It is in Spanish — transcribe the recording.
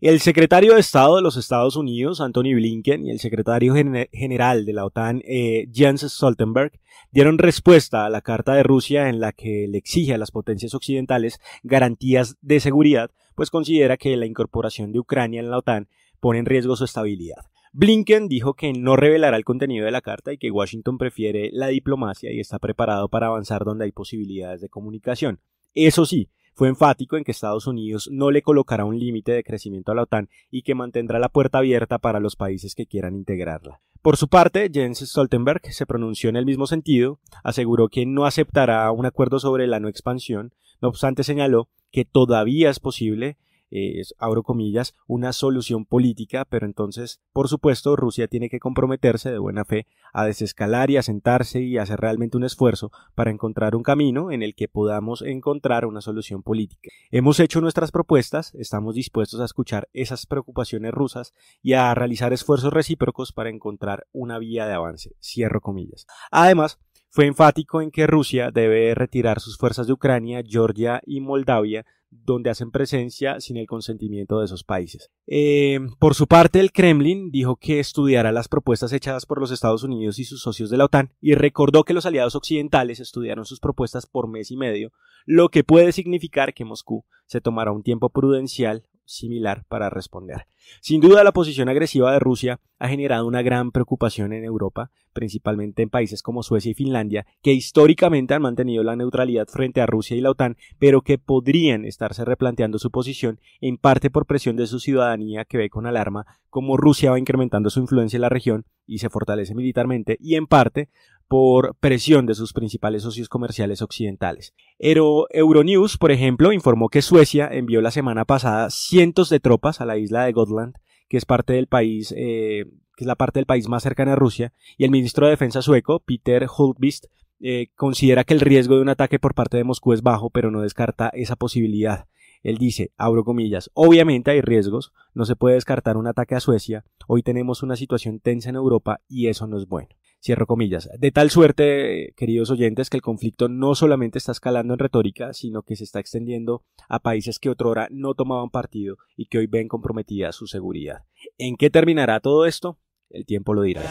El secretario de Estado de los Estados Unidos, Anthony Blinken, y el secretario general de la OTAN, eh, Jens Stoltenberg, dieron respuesta a la carta de Rusia en la que le exige a las potencias occidentales garantías de seguridad, pues considera que la incorporación de Ucrania en la OTAN pone en riesgo su estabilidad. Blinken dijo que no revelará el contenido de la carta y que Washington prefiere la diplomacia y está preparado para avanzar donde hay posibilidades de comunicación. Eso sí, fue enfático en que Estados Unidos no le colocará un límite de crecimiento a la OTAN y que mantendrá la puerta abierta para los países que quieran integrarla. Por su parte, Jens Stoltenberg se pronunció en el mismo sentido, aseguró que no aceptará un acuerdo sobre la no expansión, no obstante señaló que todavía es posible eh, es, abro comillas, una solución política, pero entonces, por supuesto, Rusia tiene que comprometerse de buena fe a desescalar y a sentarse y hacer realmente un esfuerzo para encontrar un camino en el que podamos encontrar una solución política. Hemos hecho nuestras propuestas, estamos dispuestos a escuchar esas preocupaciones rusas y a realizar esfuerzos recíprocos para encontrar una vía de avance. Cierro comillas. Además, fue enfático en que Rusia debe retirar sus fuerzas de Ucrania, Georgia y Moldavia, donde hacen presencia sin el consentimiento de esos países. Eh, por su parte, el Kremlin dijo que estudiará las propuestas echadas por los Estados Unidos y sus socios de la OTAN y recordó que los aliados occidentales estudiaron sus propuestas por mes y medio, lo que puede significar que Moscú se tomará un tiempo prudencial similar para responder. Sin duda, la posición agresiva de Rusia ha generado una gran preocupación en Europa, principalmente en países como Suecia y Finlandia, que históricamente han mantenido la neutralidad frente a Rusia y la OTAN, pero que podrían estarse replanteando su posición, en parte por presión de su ciudadanía que ve con alarma cómo Rusia va incrementando su influencia en la región y se fortalece militarmente y en parte por presión de sus principales socios comerciales occidentales. Euronews, por ejemplo, informó que Suecia envió la semana pasada cientos de tropas a la isla de Gotland, que es parte del país, eh, que es la parte del país más cercana a Rusia, y el ministro de Defensa sueco, Peter Hultqvist, eh, considera que el riesgo de un ataque por parte de Moscú es bajo, pero no descarta esa posibilidad. Él dice, abro comillas, obviamente hay riesgos, no se puede descartar un ataque a Suecia, hoy tenemos una situación tensa en Europa y eso no es bueno. Cierro comillas. De tal suerte, queridos oyentes, que el conflicto no solamente está escalando en retórica, sino que se está extendiendo a países que otrora no tomaban partido y que hoy ven comprometida su seguridad. ¿En qué terminará todo esto? El tiempo lo dirá.